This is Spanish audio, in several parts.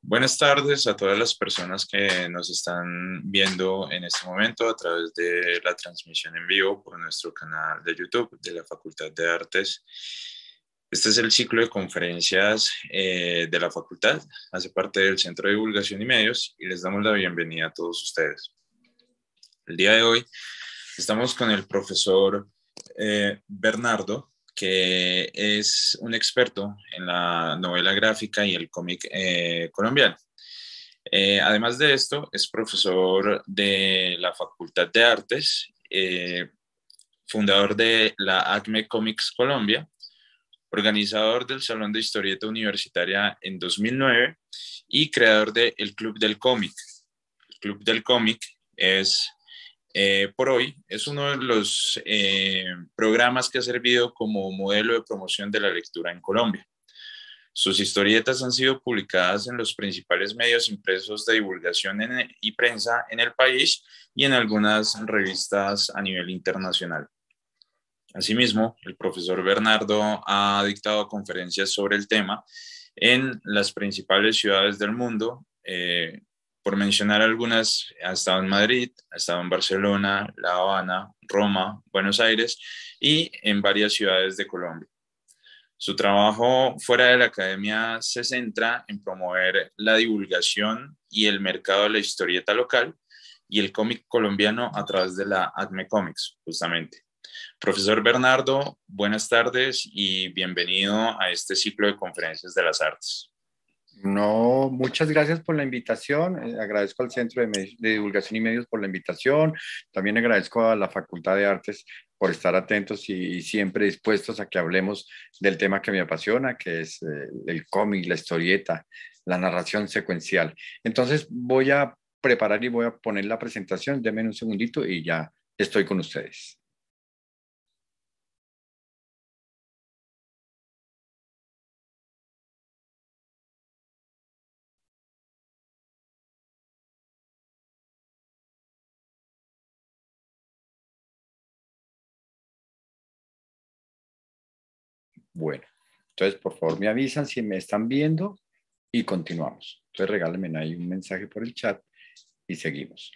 Buenas tardes a todas las personas que nos están viendo en este momento a través de la transmisión en vivo por nuestro canal de YouTube de la Facultad de Artes. Este es el ciclo de conferencias eh, de la facultad, hace parte del Centro de Divulgación y Medios y les damos la bienvenida a todos ustedes. El día de hoy estamos con el profesor eh, Bernardo que es un experto en la novela gráfica y el cómic eh, colombiano. Eh, además de esto, es profesor de la Facultad de Artes, eh, fundador de la ACME Comics Colombia, organizador del Salón de Historieta Universitaria en 2009 y creador del el Club del Cómic. El Club del Cómic es eh, por hoy es uno de los eh, programas que ha servido como modelo de promoción de la lectura en Colombia. Sus historietas han sido publicadas en los principales medios impresos de divulgación y prensa en el país y en algunas revistas a nivel internacional. Asimismo, el profesor Bernardo ha dictado conferencias sobre el tema en las principales ciudades del mundo, eh, por mencionar algunas, ha estado en Madrid, ha estado en Barcelona, La Habana, Roma, Buenos Aires y en varias ciudades de Colombia. Su trabajo fuera de la academia se centra en promover la divulgación y el mercado de la historieta local y el cómic colombiano a través de la Acme Comics, justamente. Profesor Bernardo, buenas tardes y bienvenido a este ciclo de conferencias de las artes. No, muchas gracias por la invitación. Eh, agradezco al Centro de, Divulgación y Medios por la invitación. También agradezco a la Facultad de Artes por estar atentos y, siempre dispuestos a que hablemos del tema que me apasiona, que es eh, el cómic, la historieta, la narración secuencial. Entonces voy a preparar y voy a poner la presentación. Deme un segundito y ya estoy con ustedes. Bueno, entonces por favor me avisan si me están viendo y continuamos. Entonces regálenme ahí un mensaje por el chat y seguimos.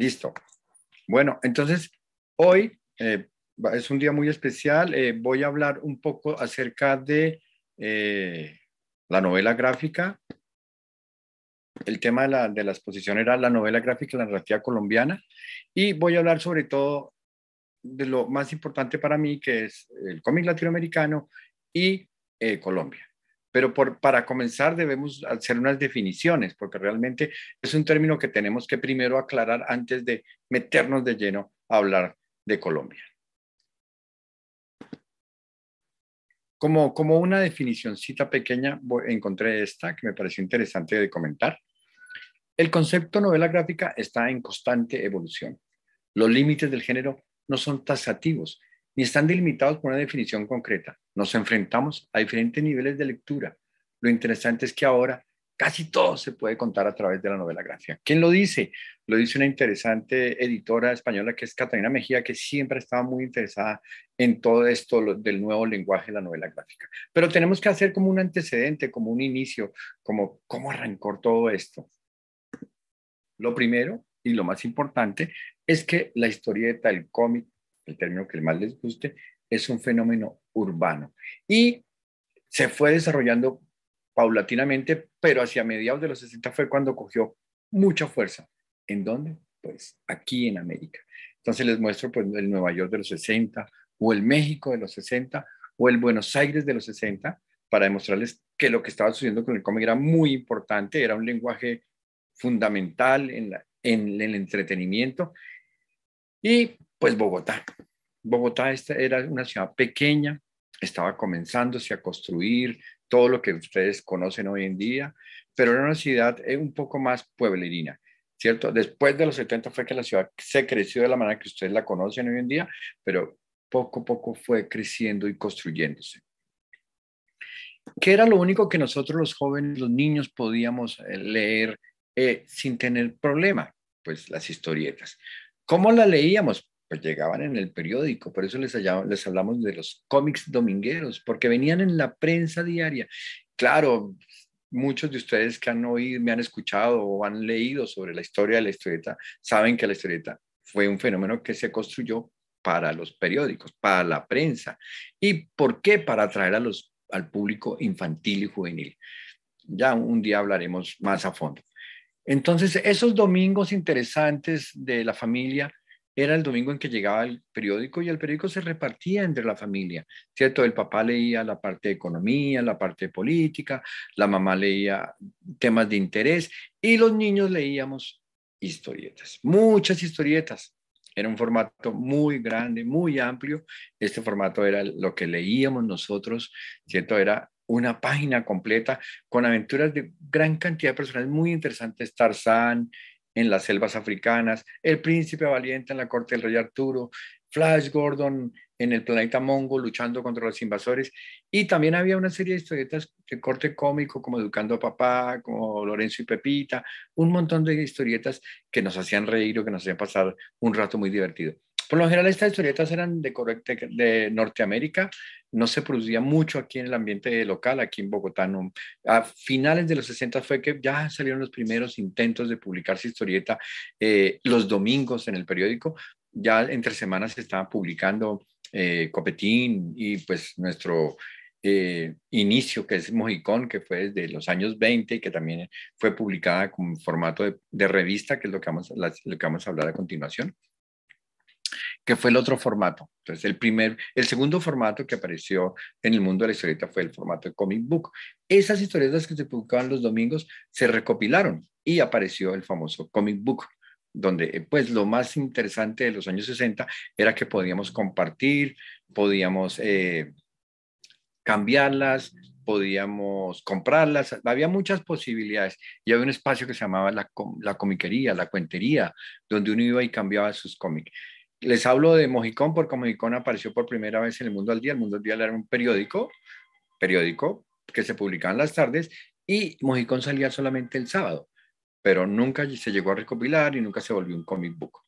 Listo. Bueno, entonces hoy eh, es un día muy especial. Eh, voy a hablar un poco acerca de eh, la novela gráfica. El tema de la, de la exposición era la novela gráfica, la narrativa colombiana. Y voy a hablar sobre todo de lo más importante para mí, que es el cómic latinoamericano y Colombia. Pero para comenzar debemos hacer unas definiciones, porque realmente es un término que tenemos que primero aclarar antes de meternos de lleno a hablar de Colombia. Como, como una definicióncita pequeña, encontré esta que me pareció interesante de comentar. El concepto novela gráfica está en constante evolución. Los límites del género no son tasativos, ni están delimitados por una definición concreta. Nos enfrentamos a diferentes niveles de lectura. Lo interesante es que ahora casi todo se puede contar a través de la novela gráfica. ¿Quién lo dice? Lo dice una interesante editora española que es Catalina Mejía, que siempre estaba muy interesada en todo esto del nuevo lenguaje de la novela gráfica. Pero tenemos que hacer como un antecedente, como un inicio, como cómo arrancó todo esto. Lo primero y lo más importante es que la historieta, el cómic, el término que más les guste, es un fenómeno urbano. Y se fue desarrollando paulatinamente, pero hacia mediados de los 60 fue cuando cogió mucha fuerza. ¿En dónde? Pues aquí en América. Entonces les muestro pues, el Nueva York de los 60, o el México de los 60, o el Buenos Aires de los 60, para demostrarles que lo que estaba sucediendo con el cómic era muy importante, era un lenguaje fundamental en el entretenimiento. Y pues Bogotá, Bogotá era una ciudad pequeña, estaba comenzándose a construir todo lo que ustedes conocen hoy en día, pero era una ciudad eh, un poco más pueblerina, ¿cierto? Después de los 70 fue que la ciudad se creció de la manera que ustedes la conocen hoy en día, pero poco a poco fue creciendo y construyéndose. ¿Qué era lo único que nosotros los jóvenes, los niños podíamos eh, leer eh, sin tener problema? Pues las historietas. ¿Cómo las leíamos? pues llegaban en el periódico, por eso les, hablamos de los cómics domingueros, porque venían en la prensa diaria. Claro, muchos de ustedes que han oído, me han escuchado o han leído sobre la historia de la historieta, saben que la historieta fue un fenómeno que se construyó para los periódicos, para la prensa. ¿Y por qué? Para atraer a los, al público infantil y juvenil. Ya un día hablaremos más a fondo. Entonces, esos domingos interesantes de la familia era el domingo en que llegaba el periódico y el periódico se repartía entre la familia, ¿cierto? El papá leía la parte de economía, la parte política, la mamá leía temas de interés y los niños leíamos historietas, muchas historietas. Era un formato muy grande, muy amplio. Este formato era lo que leíamos nosotros, ¿cierto? Era una página completa con aventuras de gran cantidad de personas muy interesantes, Tarzán, en las selvas africanas, El Príncipe Valiente en la corte del rey Arturo, Flash Gordon en el planeta Mongo luchando contra los invasores y también había una serie de historietas de corte cómico como Educando a Papá, como Lorenzo y Pepita, un montón de historietas que nos hacían reír o que nos hacían pasar un rato muy divertido. Por lo general estas historietas eran de, de Norteamérica, no se producía mucho aquí en el ambiente local, aquí en Bogotá. A finales de los 60 fue que ya salieron los primeros intentos de publicarse historieta eh, los domingos en el periódico. Ya entre semanas se estaba publicando eh, Copetín y pues nuestro eh, inicio, que es Mojicón, que fue desde los años 20 y que también fue publicada con formato de, revista, que es lo lo que vamos a hablar a continuación fue el otro formato. Entonces, el, primer, el segundo formato que apareció en el mundo de la historieta fue el formato de comic book. Esas historietas que se publicaban los domingos se recopilaron y apareció el famoso comic book donde eh, pues lo más interesante de los años 60 era que podíamos compartir, podíamos eh, cambiarlas, podíamos comprarlas, había muchas posibilidades y había un espacio que se llamaba la, la comiquería, la cuentería, donde uno iba y cambiaba sus cómics. Les hablo de Mojicón porque Mojicón apareció por primera vez en el Mundo al Día. El Mundo al Día era un periódico, periódico que se publicaba en las tardes y Mojicón salía solamente el sábado, pero nunca se llegó a recopilar y nunca se volvió un comic book.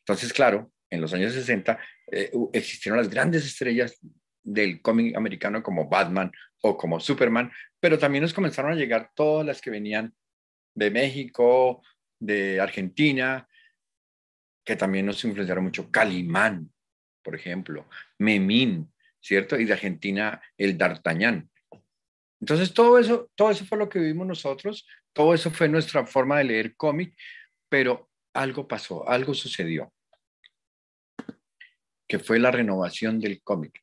Entonces, claro, en los años 60 eh, existieron las grandes estrellas del cómic americano como Batman o como Superman, pero también nos comenzaron a llegar todas las que venían de México, de Argentina, que también nos influenciaron mucho. Calimán, por ejemplo, Memín, ¿cierto? Y de Argentina, el D'Artagnan. Entonces, todo eso, todo eso fue lo que vivimos nosotros, todo eso fue nuestra forma de leer cómic, pero algo pasó, algo sucedió, que fue la renovación del cómic.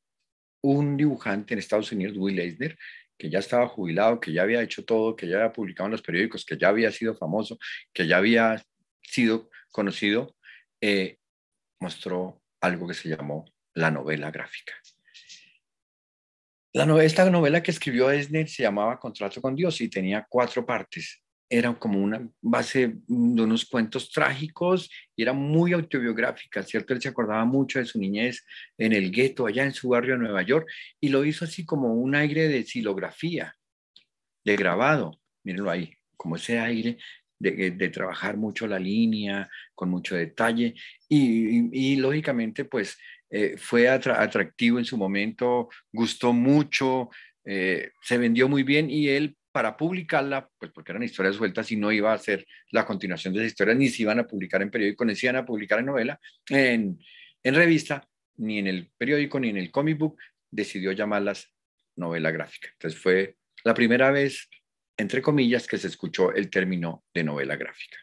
Un dibujante en Estados Unidos, Will Eisner, que ya estaba jubilado, que ya había hecho todo, que ya había publicado en los periódicos, que ya había sido famoso, que ya había sido conocido, eh, mostró algo que se llamó la novela gráfica. esta novela que escribió Esner se llamaba Contrato con Dios y tenía cuatro partes. Era como una base de unos cuentos trágicos y era muy autobiográfica, ¿cierto? Él se acordaba mucho de su niñez en el gueto, allá en su barrio de Nueva York, y lo hizo así como un aire de silografía, de grabado. Mírenlo ahí, como ese aire eh, de, trabajar mucho la línea, con mucho detalle, y, lógicamente, pues eh, fue atractivo en su momento, gustó mucho, eh, se vendió muy bien y él para publicarla, pues porque eran historias sueltas y no iba a ser la continuación de las historias, ni se iban a publicar en periódico, ni se iban a publicar en novela, en, en revista, ni en el periódico, ni en el comic book, decidió llamarlas novela gráfica. Entonces fue la primera vez entre comillas, que se escuchó el término de novela gráfica.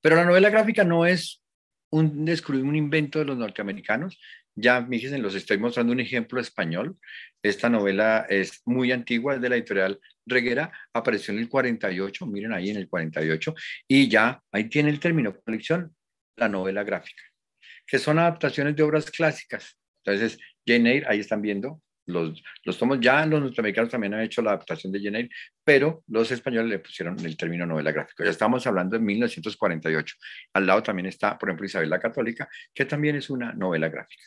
Pero la novela gráfica no es un, un invento de los norteamericanos. Ya, fíjense, los estoy mostrando un ejemplo español. Esta novela es muy antigua, es de la editorial Reguera, apareció en el 48, miren ahí en el 48, y ya ahí tiene el término colección, la novela gráfica, que son adaptaciones de obras clásicas. Entonces, Jane Eyre, ahí están viendo, los, tomos, ya los norteamericanos también han hecho la adaptación de Jane pero los españoles le pusieron el término novela gráfica. Ya estamos hablando en 1948. Al lado también está, por ejemplo, Isabel la Católica, que también es una novela gráfica.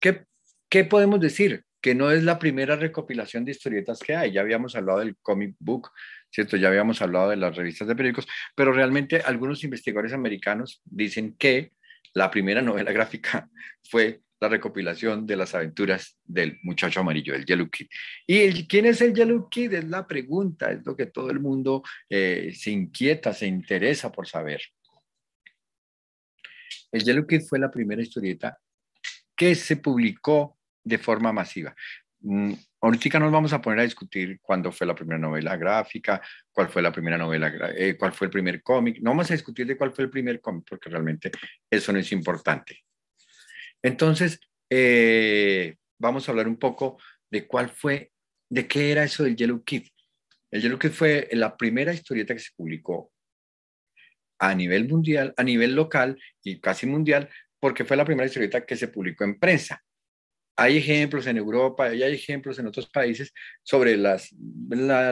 ¿Qué, qué podemos decir? Que no es la primera recopilación de historietas que hay. Ya habíamos hablado del comic book, ¿cierto? Ya habíamos hablado de las revistas de periódicos, pero realmente algunos investigadores americanos dicen que la primera novela gráfica fue la recopilación de las aventuras del muchacho amarillo, el Yellow Kid. ¿Y quién es el Yellow Kid? Es la pregunta, es lo que todo el mundo eh, se inquieta, se interesa por saber. El Yellow Kid fue la primera historieta que se publicó de forma masiva. Mm, ahorita nos vamos a poner a discutir cuándo fue la primera novela gráfica, cuál fue la primera novela, eh, cuál fue el primer cómic. No vamos a discutir de cuál fue el primer cómic porque realmente eso no es importante. Entonces, eh, vamos a hablar un poco de cuál fue, de qué era eso del Yellow Kid. El Yellow Kid fue la primera historieta que se publicó a nivel mundial, a nivel local y casi mundial, porque fue la primera historieta que se publicó en prensa. Hay ejemplos en Europa y hay ejemplos en otros países sobre la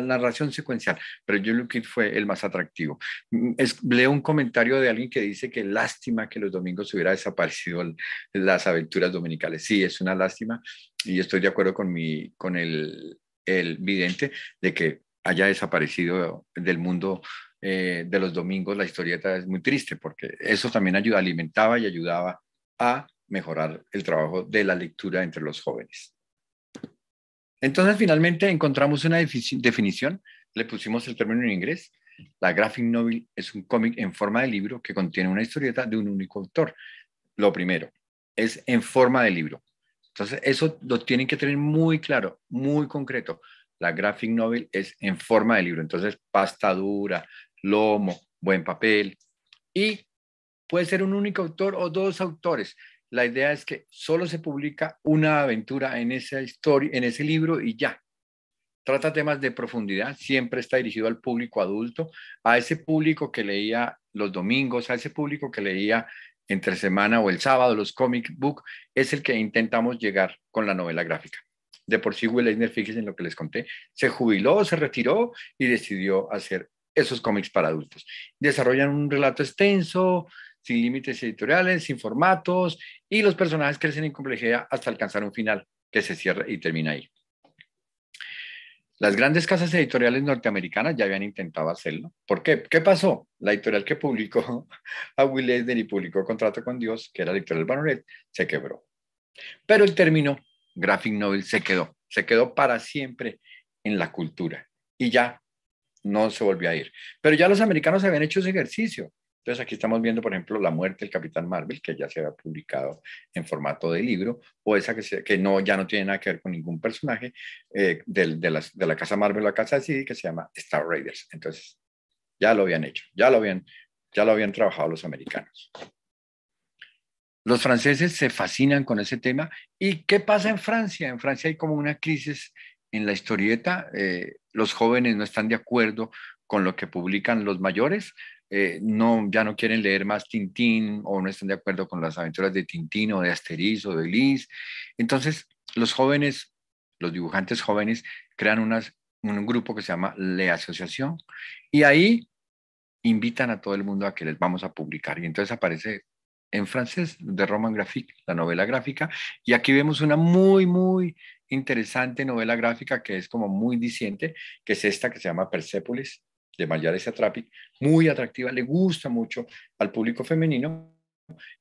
narración secuencial, pero lo que fue el más atractivo. Mm, es, leo un comentario de alguien que dice que lástima que los domingos hubiera desaparecido las aventuras dominicales. Sí, es una lástima y estoy de acuerdo con, mi, con el, vidente de que haya desaparecido del mundo eh, de los domingos la historieta es muy triste porque eso también ayuda, alimentaba y ayudaba a mejorar el trabajo de la lectura entre los jóvenes. Entonces, finalmente encontramos una definición, le pusimos el término en inglés. La graphic novel es un cómic en forma de libro que contiene una historieta de un único autor. Lo primero, es en forma de libro. Entonces, eso lo tienen que tener muy claro, muy concreto. La graphic novel es en forma de libro. Entonces, pasta dura, lomo, buen papel. Y puede ser un único autor o dos autores. La idea es que solo se publica una aventura en esa en ese libro y ya. Trata temas de profundidad, siempre está dirigido al público adulto, a ese público que leía los domingos, a ese público que leía entre semana o el sábado los comic book, es el que intentamos llegar con la novela gráfica. De por sí, Will Eisner, fíjense en lo que les conté, se jubiló, se retiró y decidió hacer esos cómics para adultos. Desarrollan un relato extenso, sin límites editoriales, sin formatos, y los personajes crecen en complejidad hasta alcanzar un final que se cierra y termina ahí. Las grandes casas editoriales norteamericanas ya habían intentado hacerlo. ¿Por qué? ¿Qué pasó? La editorial que publicó a Will Eisner y publicó Contrato con Dios, que era la editorial Banneret, se quebró. Pero el término graphic novel se quedó, se quedó para siempre en la cultura y ya no se volvió a ir. Pero ya los americanos habían hecho ese ejercicio. Entonces aquí estamos viendo, por ejemplo, La muerte del Capitán Marvel, que ya se había publicado en formato de libro, o esa que, no, ya no tiene nada que ver con ningún personaje eh, de, la casa Marvel o la casa CD, que se llama Star Raiders. Entonces, ya lo habían hecho, ya lo habían, ya lo habían trabajado los americanos. Los franceses se fascinan con ese tema. ¿Y qué pasa en Francia? En Francia hay como una crisis en la historieta. Eh, los jóvenes no están de acuerdo con lo que publican los mayores. Eh, no, ya no quieren leer más Tintín o no están de acuerdo con las aventuras de Tintín o de Asterix o de Liz. Entonces, los jóvenes, los dibujantes jóvenes, crean unas, un grupo que se llama Le Asociación y ahí invitan a todo el mundo a que les vamos a publicar. Y entonces aparece en francés de Roman Graphic, la novela gráfica. Y aquí vemos una muy, muy interesante novela gráfica que es como muy diciente, que es esta que se llama Persepolis de Mallare muy atractiva, le gusta mucho al público femenino,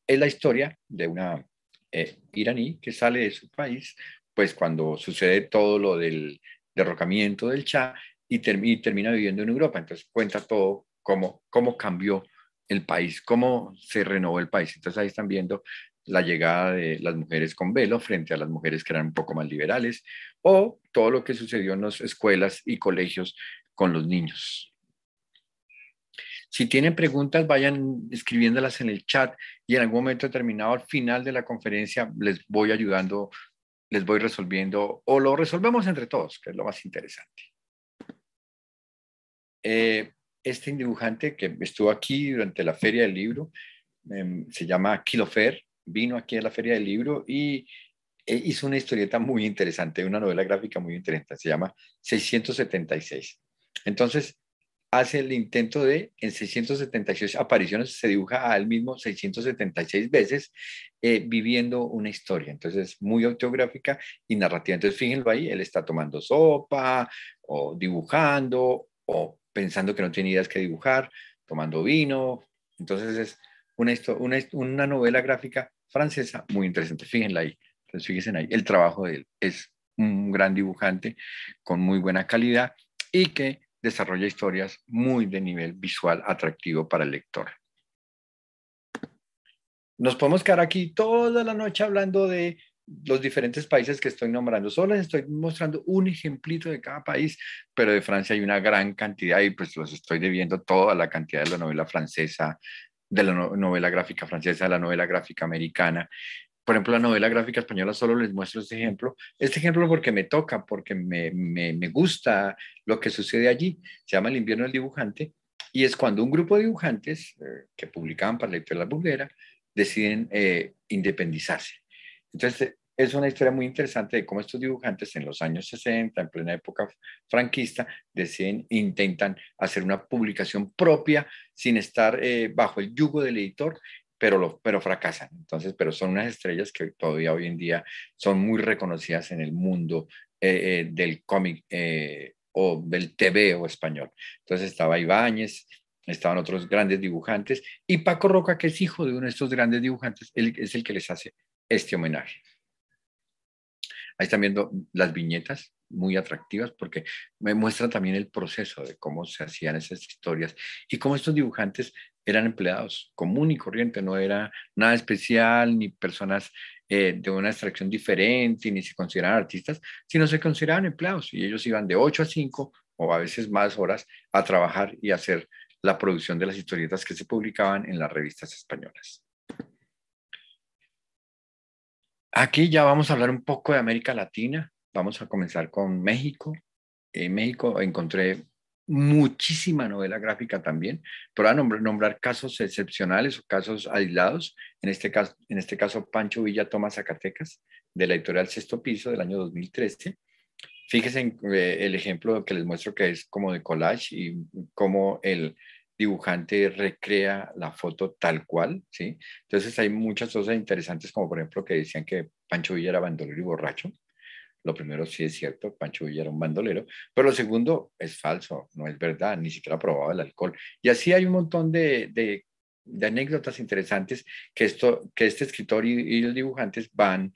es la historia de una eh, iraní que sale de su país, pues cuando sucede todo lo del derrocamiento del Shah y, termina viviendo en Europa. Entonces cuenta todo cómo, cómo cambió el país, cómo se renovó el país. Entonces ahí están viendo la llegada de las mujeres con velo frente a las mujeres que eran un poco más liberales, o todo lo que sucedió en las escuelas y colegios con los niños. Si tienen preguntas, vayan escribiéndolas en el chat y en algún momento determinado al final de la conferencia les voy ayudando, les voy resolviendo o lo resolvemos entre todos, que es lo más interesante. Eh, este dibujante que estuvo aquí durante la feria del libro, em, se llama Kilofer, vino aquí a la feria del libro y e hizo una historieta muy interesante, una novela gráfica muy interesante, se llama 676. Entonces, hace el intento de, en 676 apariciones, se dibuja a él mismo 676 veces eh, viviendo una historia. Entonces, es muy autográfica y narrativa. Entonces, fíjenlo ahí, él está tomando sopa o dibujando o pensando que no tiene ideas que dibujar, tomando vino. Entonces, es una, una, una novela gráfica francesa muy interesante. Fíjenla ahí. Entonces, fíjense ahí, el trabajo de él es un gran dibujante con muy buena calidad y que desarrolla historias muy de nivel visual atractivo para el lector. Nos podemos quedar aquí toda la noche hablando de los diferentes países que estoy nombrando. Solo les estoy mostrando un ejemplito de cada país, pero de Francia hay una gran cantidad y pues los estoy debiendo toda la cantidad de la novela francesa, de la novela gráfica francesa, de la novela gráfica americana por ejemplo, la novela gráfica española, solo les muestro este ejemplo. Este ejemplo porque me toca, porque me, me, me, gusta lo que sucede allí. Se llama El invierno del dibujante y es cuando un grupo de dibujantes eh, que publicaban para la editorial La Bulguera deciden eh, independizarse. Entonces, es una historia muy interesante de cómo estos dibujantes en los años 60, en plena época franquista, deciden, intentan hacer una publicación propia sin estar eh, bajo el yugo del editor pero, pero fracasan. Entonces, pero son unas estrellas que todavía hoy en día son muy reconocidas en el mundo eh, eh, del cómic eh, o del TV o español. Entonces estaba Ibáñez, estaban otros grandes dibujantes y Paco Roca, que es hijo de uno de estos grandes dibujantes, es el que les hace este homenaje. Ahí están viendo las viñetas muy atractivas porque me muestran también el proceso de cómo se hacían esas historias y cómo estos dibujantes eran empleados común y corriente, no era nada especial, ni personas eh, de una extracción diferente, ni se consideraban artistas, sino se consideraban empleados y ellos iban de 8 a 5 o a veces más horas a trabajar y hacer la producción de las historietas que se publicaban en las revistas españolas. Aquí ya vamos a hablar un poco de América Latina. Vamos a comenzar con México. En México encontré muchísima novela gráfica también, pero nombrar, nombrar, casos excepcionales o casos aislados, en este caso, en este caso Pancho Villa Toma Zacatecas, de la editorial Sexto Piso del año 2013. Fíjense en, eh, el ejemplo que les muestro que es como de collage y cómo el dibujante recrea la foto tal cual, ¿sí? Entonces hay muchas cosas interesantes, como por ejemplo que decían que Pancho Villa era bandolero y borracho, lo primero sí es cierto, Pancho Villa era un bandolero, pero lo segundo es falso, no es verdad, ni siquiera probaba el alcohol. Y así hay un montón de, de, anécdotas interesantes que, esto, que este escritor y, y, los dibujantes van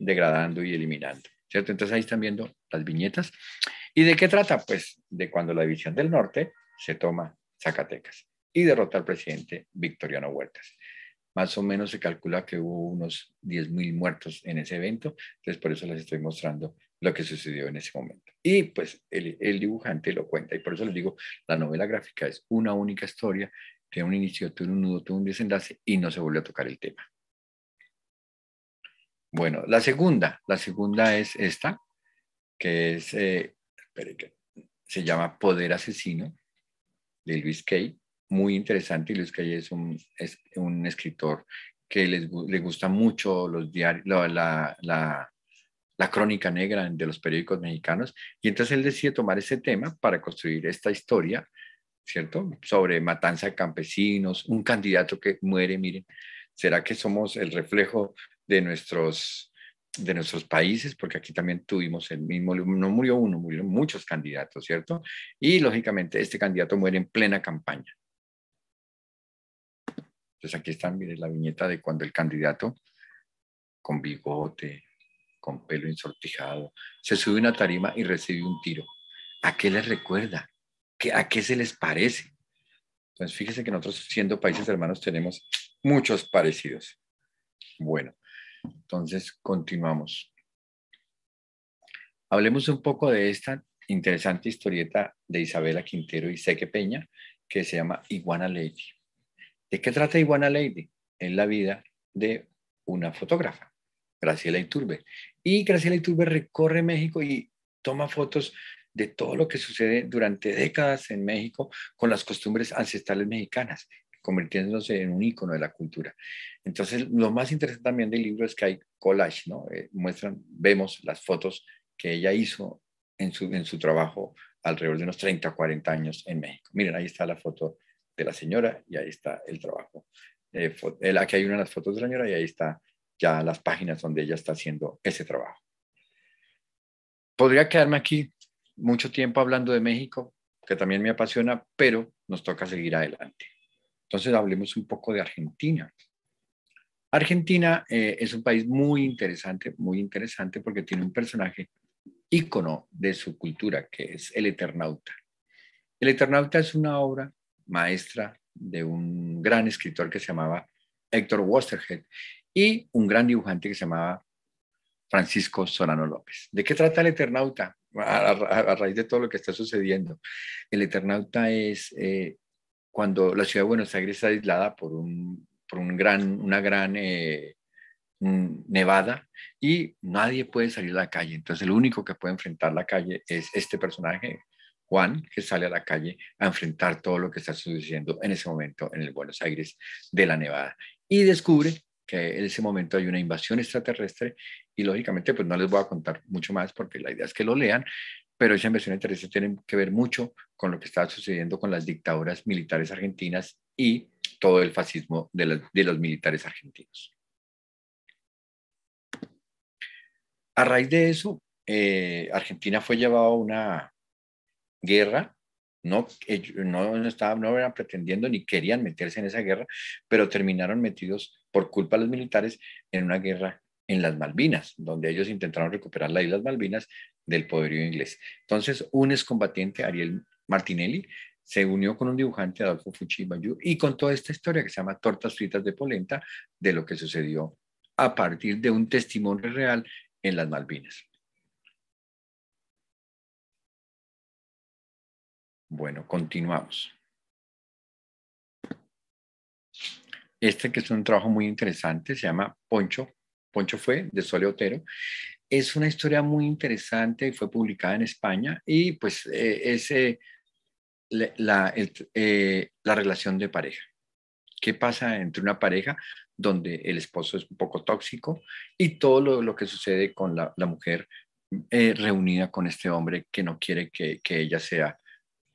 degradando y eliminando, ¿cierto? Entonces ahí están viendo las viñetas. ¿Y de qué trata? Pues de cuando la división del norte se toma Zacatecas y derrota al presidente Victoriano Huertas. Más o menos se calcula que hubo unos 10.000 muertos en ese evento, entonces por eso les estoy mostrando lo que sucedió en ese momento. Y pues el, dibujante lo cuenta, y por eso les digo, la novela gráfica es una única historia, tiene un inicio, tiene un nudo, tiene un desenlace y no se vuelve a tocar el tema. Bueno, la segunda, la segunda es esta, que es, eh, se llama Poder Asesino, de Luis Kay muy interesante y Luis Calle es un, escritor que le gusta mucho los la, crónica negra de los periódicos mexicanos. Y entonces él decide tomar ese tema para construir esta historia, ¿cierto? Sobre matanza de campesinos, un candidato que muere, miren, ¿será que somos el reflejo de nuestros de nuestros países, porque aquí también tuvimos el mismo, no murió uno, murieron muchos candidatos, ¿cierto? Y lógicamente este candidato muere en plena campaña. Entonces aquí está, mire, la viñeta de cuando el candidato con bigote, con pelo insortijado, se sube a una tarima y recibe un tiro. ¿A qué les recuerda? ¿A qué se les parece? Entonces, fíjense que nosotros, siendo países hermanos, tenemos muchos parecidos. Bueno, entonces continuamos. Hablemos un poco de esta interesante historieta de Isabela Quintero y Seque Peña, que se llama Iguana Lady. ¿De qué trata Iguana Lady? En la vida de una fotógrafa, Graciela Iturbe. Y Graciela Iturbe recorre México y toma fotos de todo lo que sucede durante décadas en México con las costumbres ancestrales mexicanas, convirtiéndose en un icono de la cultura. Entonces, lo más interesante también del libro es que hay collage, ¿no? Eh, muestran, vemos las fotos que ella hizo en su, en su trabajo alrededor de unos 30 o 40 años en México. Miren, ahí está la foto de la señora y ahí está el trabajo. Eh, aquí hay una de las fotos de la señora y ahí está ya las páginas donde ella está haciendo ese trabajo. Podría quedarme aquí mucho tiempo hablando de México, que también me apasiona, pero nos toca seguir adelante. Entonces hablemos un poco de Argentina. Argentina eh, es un país muy interesante, muy interesante porque tiene un personaje ícono de su cultura, que es el Eternauta. El Eternauta es una obra maestra de un gran escritor que se llamaba Héctor Westerhead y un gran dibujante que se llamaba Francisco Solano López. ¿De qué trata el Eternauta? A, raíz de todo lo que está sucediendo. El Eternauta es eh, cuando la ciudad de Buenos Aires está aislada por, un, por un gran, una gran eh, nevada y nadie puede salir a la calle. Entonces, el único que puede enfrentar la calle es este personaje, Juan, que sale a la calle a enfrentar todo lo que está sucediendo en ese momento en el Buenos Aires de la Nevada. Y descubre que en ese momento hay una invasión extraterrestre y lógicamente pues no les voy a contar mucho más porque la idea es que lo lean, pero esa invasión extraterrestre tiene que ver mucho con lo que está sucediendo con las dictaduras militares argentinas y todo el fascismo de, los militares argentinos. A raíz de eso, eh, Argentina fue llevado a una guerra, no, no, estaban, no eran pretendiendo ni querían meterse en esa guerra, pero terminaron metidos por culpa de los militares en una guerra en las Malvinas, donde ellos intentaron recuperar las Islas Malvinas del poderío inglés. Entonces, un excombatiente, Ariel Martinelli, se unió con un dibujante, Adolfo Fuchibayu, y contó esta historia que se llama Tortas Fritas de Polenta, de lo que sucedió a partir de un testimonio real en las Malvinas. Bueno, continuamos. Este que es un trabajo muy interesante, se llama Poncho. Poncho fue de Sole Otero. Es una historia muy interesante, y fue publicada en España y pues eh, es eh, eh, la, relación de pareja. ¿Qué pasa entre una pareja donde el esposo es un poco tóxico y todo lo, que sucede con la, mujer reunida con este hombre que no quiere que ella sea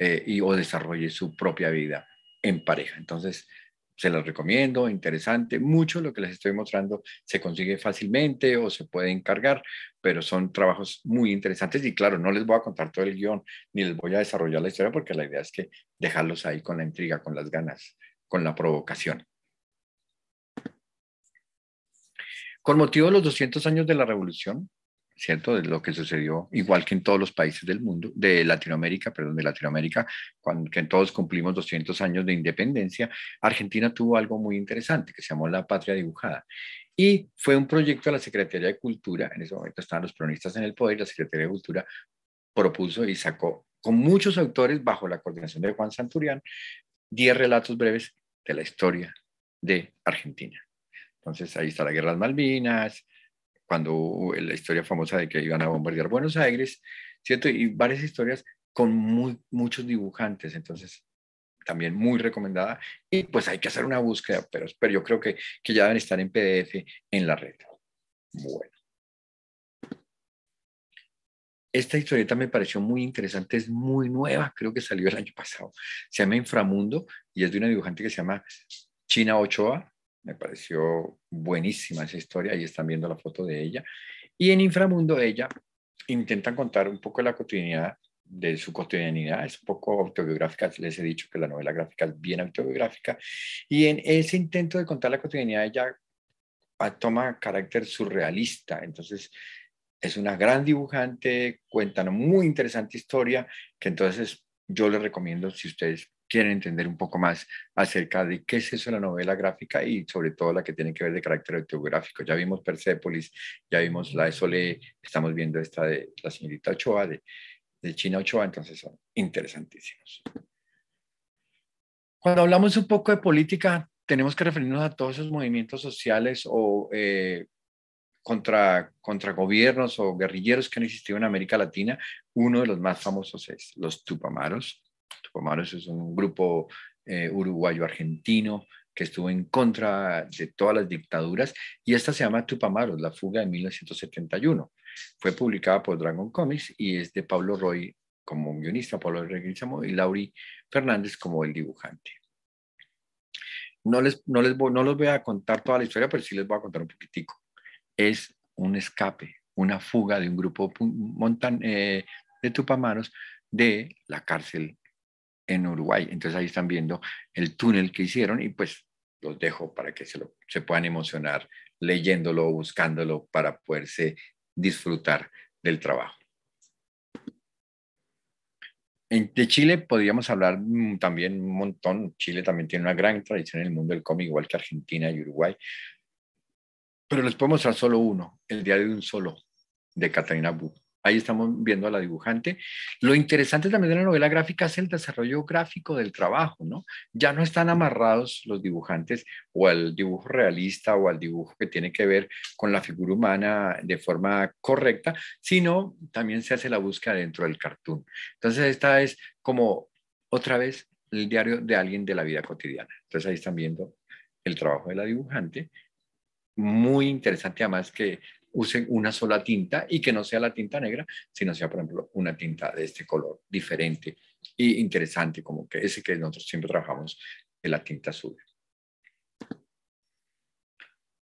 eh, y o desarrolle su propia vida en pareja. Entonces, se las recomiendo, interesante, mucho lo que les estoy mostrando se consigue fácilmente o se puede encargar, pero son trabajos muy interesantes y claro, no les voy a contar todo el guión ni les voy a desarrollar la historia porque la idea es que dejarlos ahí con la intriga, con las ganas, con la provocación. Con motivo de los 200 años de la revolución, ¿cierto? De lo que sucedió, igual que en todos los países del mundo, de Latinoamérica, perdón, de Latinoamérica, cuando, que todos cumplimos 200 años de independencia, Argentina tuvo algo muy interesante que se llamó la patria dibujada. Y fue un proyecto de la Secretaría de Cultura, en ese momento estaban los cronistas en el poder, la Secretaría de Cultura propuso y sacó con muchos autores bajo la coordinación de Juan Santurián, 10 relatos breves de la historia de Argentina. Entonces ahí está la Guerra de las Malvinas, cuando la historia famosa de que iban a bombardear Buenos Aires, ¿cierto? Y varias historias con muchos dibujantes, entonces también muy recomendada. Y pues hay que hacer una búsqueda, pero, pero yo creo que, que ya deben estar en PDF en la red. Bueno. Esta historieta me pareció muy interesante, es muy nueva, creo que salió el año pasado. Se llama Inframundo y es de una dibujante que se llama China Ochoa. Me pareció buenísima esa historia, ahí están viendo la foto de ella. Y en Inframundo ella intentan contar un poco la cotidianidad de su cotidianidad, es un poco autobiográfica, les he dicho que la novela gráfica es bien autobiográfica, y en ese intento de contar la cotidianidad ella toma carácter surrealista, entonces es una gran dibujante, cuenta una muy interesante historia, que entonces yo les recomiendo si ustedes quieren entender un poco más acerca de qué es eso la novela gráfica y sobre todo la que tiene que ver de carácter autobiográfico. Ya vimos Persepolis, ya vimos La de Sole, estamos viendo esta de la señorita Ochoa, de, China Ochoa, entonces son interesantísimos. Cuando hablamos un poco de política, tenemos que referirnos a todos esos movimientos sociales o eh, contra, contra gobiernos o guerrilleros que han existido en América Latina. Uno de los más famosos es los Tupamaros, Tupamaros es un grupo eh, uruguayo-argentino que estuvo en contra de todas las dictaduras, y esta se llama Tupamaros, la fuga de 1971. Fue publicada por Dragon Comics y es de Pablo Roy como guionista, Pablo Roy y Lauri Fernández como el dibujante. No les, no, les, no los voy a contar toda la historia, pero sí les voy a contar un poquitico. Es un escape, una fuga de un grupo montan, eh, de Tupamaros de la cárcel en Uruguay. Entonces ahí están viendo el túnel que hicieron y pues los dejo para que se, lo, se puedan emocionar leyéndolo, buscándolo para poderse disfrutar del trabajo. De Chile podríamos hablar mm, también un montón. Chile también tiene una gran tradición en el mundo del cómic, igual que Argentina y Uruguay. Pero les puedo mostrar solo uno, El diario de un solo, de Catalina Bu. Ahí estamos viendo a la dibujante. Lo interesante también de la novela gráfica es el desarrollo gráfico del trabajo, ¿no? Ya no están amarrados los dibujantes o al dibujo realista o al dibujo que tiene que ver con la figura humana de forma correcta, sino también se hace la búsqueda dentro del cartoon. Entonces, esta es como otra vez el diario de alguien de la vida cotidiana. Entonces, ahí están viendo el trabajo de la dibujante. Muy interesante, además que usen una sola tinta y que no sea la tinta negra, sino sea, por ejemplo, una tinta de este color diferente y e interesante, como que ese que nosotros siempre trabajamos, en la tinta azul.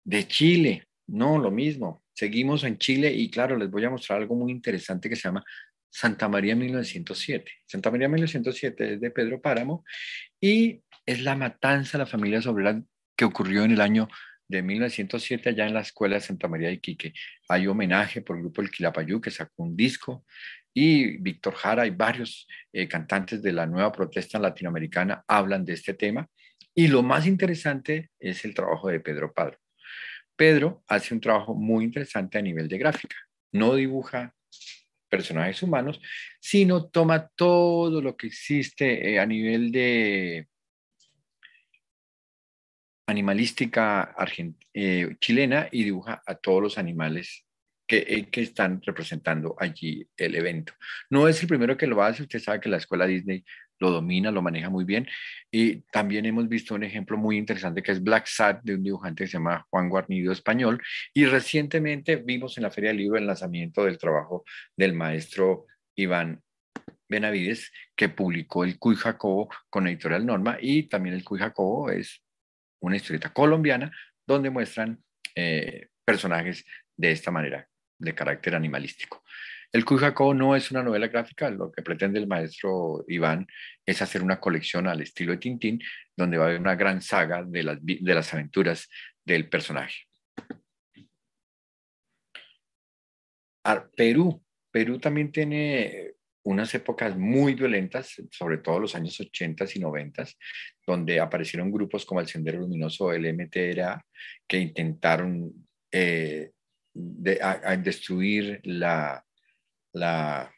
De Chile, no, lo mismo. Seguimos en Chile y claro, les voy a mostrar algo muy interesante que se llama Santa María 1907. Santa María 1907 es de Pedro Páramo y es la matanza de la familia Sobral que ocurrió en el año de 1907 allá en la Escuela de Santa María de Iquique. Hay homenaje por el grupo El Quilapayú que sacó un disco y Víctor Jara y varios eh, cantantes de la nueva protesta latinoamericana hablan de este tema. Y lo más interesante es el trabajo de Pedro Padro. Pedro hace un trabajo muy interesante a nivel de gráfica. No dibuja personajes humanos, sino toma todo lo que existe eh, a nivel de animalística eh, chilena y dibuja a todos los animales eh, que, están representando allí el evento. No es el primero que lo hace, usted sabe que la escuela Disney lo domina, lo maneja muy bien. Y también hemos visto un ejemplo muy interesante que es Black Sat de un dibujante que se llama Juan Guarnido Español. Y recientemente vimos en la Feria del Libro el lanzamiento del trabajo del maestro Iván Benavides, que publicó el Cuy Jacobo con Editorial Norma. Y también el Cuy Jacobo es una historieta colombiana donde muestran eh, personajes de esta manera, de carácter animalístico. El Cuy no es una novela gráfica, lo que pretende el maestro Iván es hacer una colección al estilo de Tintín, donde va a haber una gran saga de las, de las aventuras del personaje. Ah, Perú. Perú también tiene unas épocas muy violentas, sobre todo los años 80 y 90, donde aparecieron grupos como el Sendero Luminoso, el MTRA, que intentaron eh, destruir la, la,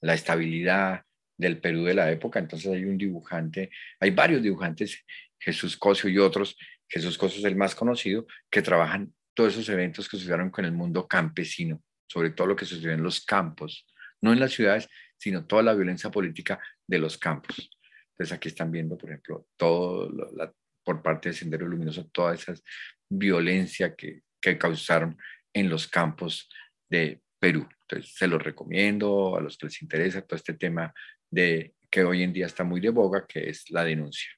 la estabilidad del Perú de la época. Entonces hay un dibujante, hay varios dibujantes, Jesús Cosio y otros, Jesús Cosio es el más conocido, que trabajan todos esos eventos que sucedieron con el mundo campesino, sobre todo lo que sucedió en los campos, no en las ciudades, sino toda la violencia política de los campos. Entonces aquí están viendo, por ejemplo, todo por parte de Sendero Luminoso, toda esa violencia que, causaron en los campos de Perú. Entonces se los recomiendo a los que les interesa todo este tema de que hoy en día está muy de boga, que es la denuncia.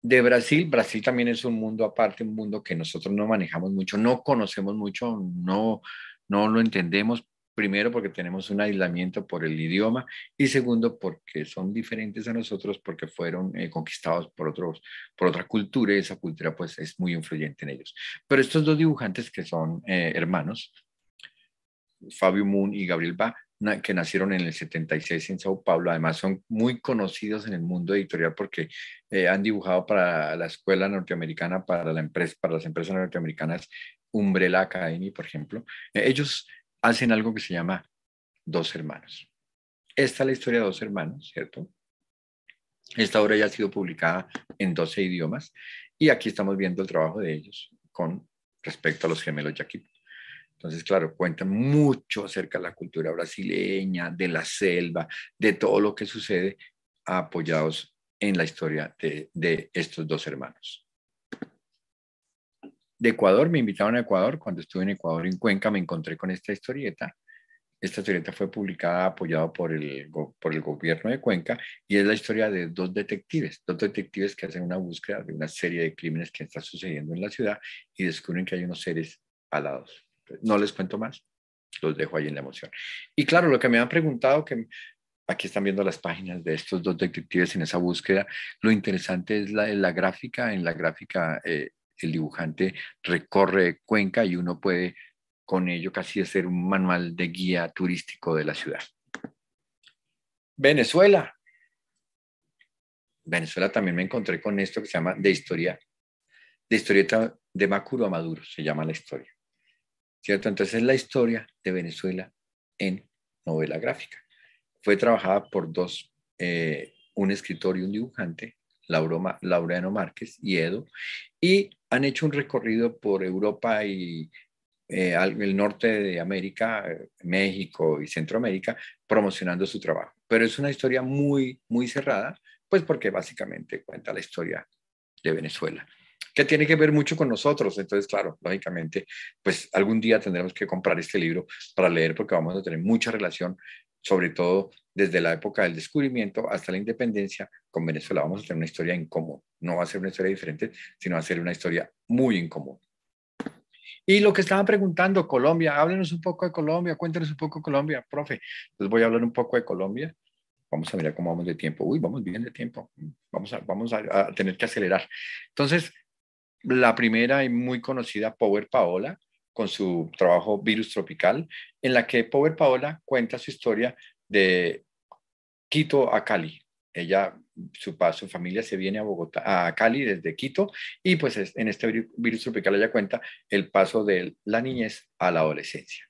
de Brasil, Brasil también es un mundo aparte, un mundo que nosotros no manejamos mucho, no conocemos mucho, no, no lo entendemos, Primero, porque tenemos un aislamiento por el idioma y segundo, porque son diferentes a nosotros porque fueron eh, conquistados por, otros, por otra cultura y esa cultura pues es muy influyente en ellos. Pero estos dos dibujantes que son eh, hermanos, Fabio Moon y Gabriel Ba, que nacieron en el 76 en Sao Paulo, además son muy conocidos en el mundo editorial porque eh, han dibujado para la escuela norteamericana, para, la empresa, para las empresas norteamericanas Umbrella Academy, por ejemplo. ellos hacen algo que se llama Dos Hermanos. Esta es la historia de Dos Hermanos, ¿cierto? Esta obra ya ha sido publicada en 12 idiomas y aquí estamos viendo el trabajo de ellos con respecto a los gemelos Yaquito. Entonces, claro, cuentan mucho acerca de la cultura brasileña, de la selva, de todo lo que sucede apoyados en la historia de estos dos hermanos de Ecuador, me invitaron a Ecuador, cuando estuve en Ecuador, en Cuenca, me encontré con esta historieta. Esta historieta fue publicada apoyada por el, por el gobierno de Cuenca y es la historia de dos detectives, dos detectives que hacen una búsqueda de una serie de crímenes que están sucediendo en la ciudad y descubren que hay unos seres alados. No les cuento más, los dejo ahí en la emoción. Y claro, lo que me han preguntado, que aquí están viendo las páginas de estos dos detectives en esa búsqueda, lo interesante es la, la gráfica, en la gráfica... Eh, el dibujante recorre Cuenca y uno puede con ello casi hacer un manual de guía turístico de la ciudad. Venezuela. Venezuela también me encontré con esto que se llama de historia, de historieta de Macuro a Maduro, se llama la historia. ¿Cierto? Entonces es la historia de Venezuela en novela gráfica. Fue trabajada por dos, eh, un escritor y un dibujante, Laureano Márquez y Edo, y han hecho un recorrido por Europa y eh, el norte de América, México y Centroamérica, promocionando su trabajo. Pero es una historia muy, muy cerrada, pues porque básicamente cuenta la historia de Venezuela, que tiene que ver mucho con nosotros. Entonces, claro, lógicamente, pues algún día tendremos que comprar este libro para leer porque vamos a tener mucha relación, sobre todo desde la época del descubrimiento hasta la independencia, con Venezuela vamos a tener una historia en común. No va a ser una historia diferente, sino va a ser una historia muy en común. Y lo que estaban preguntando, Colombia, háblenos un poco de Colombia, cuéntenos un poco de Colombia, profe. Les voy a hablar un poco de Colombia. Vamos a mirar cómo vamos de tiempo. Uy, vamos bien de tiempo. Vamos a, vamos a tener que acelerar. Entonces, la primera y muy conocida, Power Paola, con su trabajo Virus Tropical, en la que Power Paola cuenta su historia de Quito a Cali. Ella, su, familia se viene a Bogotá, a Cali desde Quito y pues en este virus tropical ella cuenta el paso de la niñez a la adolescencia.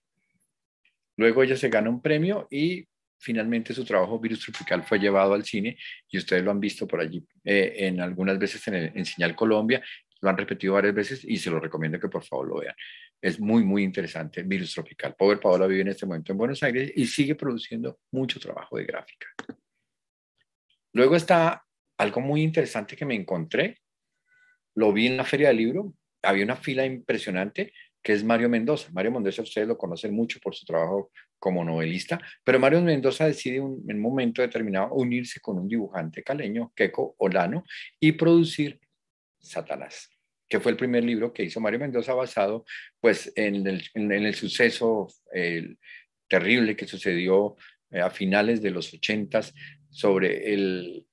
Luego ella se gana un premio y finalmente su trabajo Virus Tropical fue llevado al cine y ustedes lo han visto por allí eh, en algunas veces en, el, en Señal Colombia, lo han repetido varias veces y se lo recomiendo que por favor lo vean. Es muy, muy interesante. Virus tropical. Pobre Paola vive en este momento en Buenos Aires y sigue produciendo mucho trabajo de gráfica. Luego está algo muy interesante que me encontré. Lo vi en la feria del libro. Había una fila impresionante que es Mario Mendoza. Mario Mendoza ustedes lo conocen mucho por su trabajo como novelista, pero Mario Mendoza decide en un momento determinado unirse con un dibujante caleño, Queco Olano, y producir Satanás que fue el primer libro que hizo Mario Mendoza basado pues en el, en el suceso terrible que sucedió eh, a finales de los ochentas sobre el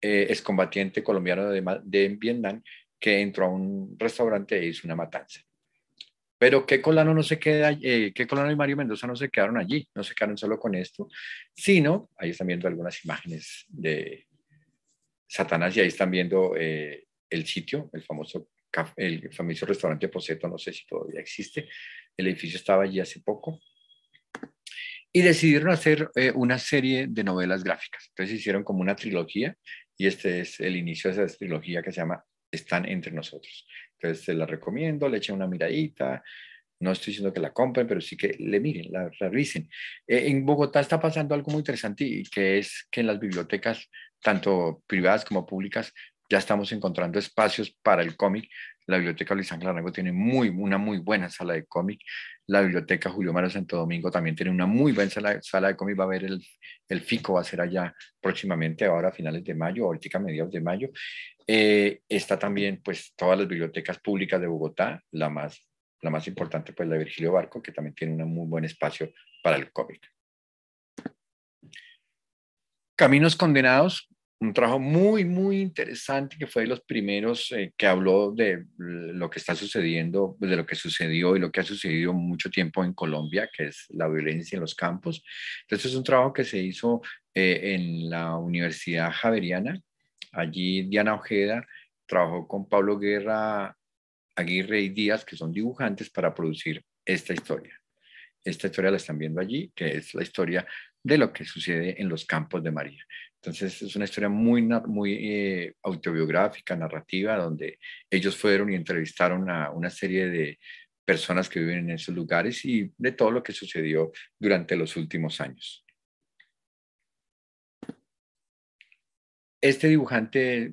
eh, excombatiente colombiano de, de Vietnam que entró a un restaurante e hizo una matanza. Pero qué Colano no se queda, que eh, Colano y Mario Mendoza no se quedaron allí, no se quedaron solo con esto, sino, ahí están viendo algunas imágenes de Satanás y ahí están viendo el sitio, el famoso el famoso restaurante Poseto, no sé si todavía existe, el edificio estaba allí hace poco, y decidieron hacer eh, una serie de novelas gráficas. Entonces hicieron como una trilogía, y este es el inicio de esa trilogía que se llama Están entre nosotros. Entonces se la recomiendo, le echen una miradita, no estoy diciendo que la compren, pero sí que le miren, la, revisen. Eh, en Bogotá está pasando algo muy interesante que es que en las bibliotecas, tanto privadas como públicas, ya estamos encontrando espacios para el cómic. La Biblioteca Luis Ángel Arango tiene una muy buena sala de cómic. La Biblioteca Julio Mara Santo Domingo también tiene una muy buena sala, de cómic. Va a haber el, FICO, va a ser allá próximamente, ahora a finales de mayo, ahorita a mediados de mayo. Eh, está también, pues, todas las bibliotecas públicas de Bogotá, la más, la más importante, pues, la de Virgilio Barco, que también tiene un muy buen espacio para el cómic. Caminos Condenados un trabajo muy, muy interesante que fue de los primeros eh, que habló de lo que está sucediendo, pues, de lo que sucedió y lo que ha sucedido mucho tiempo en Colombia, que es la violencia en los campos. Entonces es un trabajo que se hizo eh, en la Universidad Javeriana. Allí Diana Ojeda trabajó con Pablo Guerra, Aguirre y Díaz, que son dibujantes, para producir esta historia. Esta historia la están viendo allí, que es la historia de lo que sucede en los campos de María. Entonces es una historia muy, muy eh, autobiográfica, narrativa, donde ellos fueron y entrevistaron a una serie de personas que viven en esos lugares y de todo lo que sucedió durante los últimos años. Este dibujante